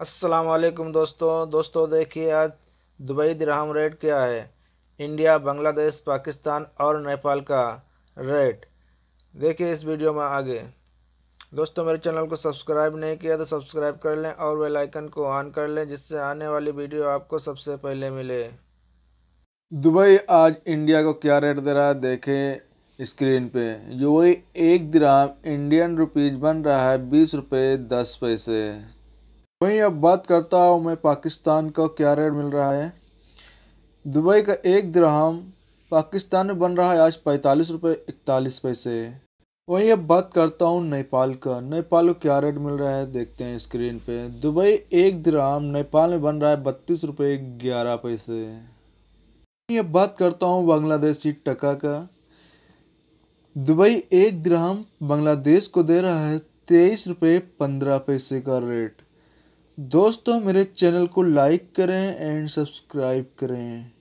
असलम दोस्तों दोस्तों देखिए आज दुबई दिरहम रेट क्या है इंडिया बांग्लादेश पाकिस्तान और नेपाल का रेट देखिए इस वीडियो में आगे दोस्तों मेरे चैनल को सब्सक्राइब नहीं किया तो सब्सक्राइब कर लें और वे लाइकन को ऑन कर लें जिससे आने वाली वीडियो आपको सबसे पहले मिले दुबई आज इंडिया को क्या रेट दे रहा है देखें स्क्रीन पे जो वही एक ग्राम इंडियन रुपीज़ बन रहा है बीस रुपये दस पैसे वहीं अब बात करता हूँ मैं पाकिस्तान का क्या रेट मिल रहा है दुबई का एक दिरहम पाकिस्तान में बन रहा है आज पैंतालीस रुपये इकतालीस पैसे वहीं अब बात करता हूँ नेपाल का नेपाल को क्या रेट मिल रहा है देखते हैं स्क्रीन पे दुबई एक दिराम नेपाल में बन रहा है बत्तीस रुपये ग्यारह पैसे वहीं अब बात करता हूँ बांग्लादेशी टका का दुबई एक दिराम बांग्लादेश को दे रहा है तेईस रुपये पंद्रह पैसे का रेट दोस्तों मेरे चैनल को लाइक करें एंड सब्सक्राइब करें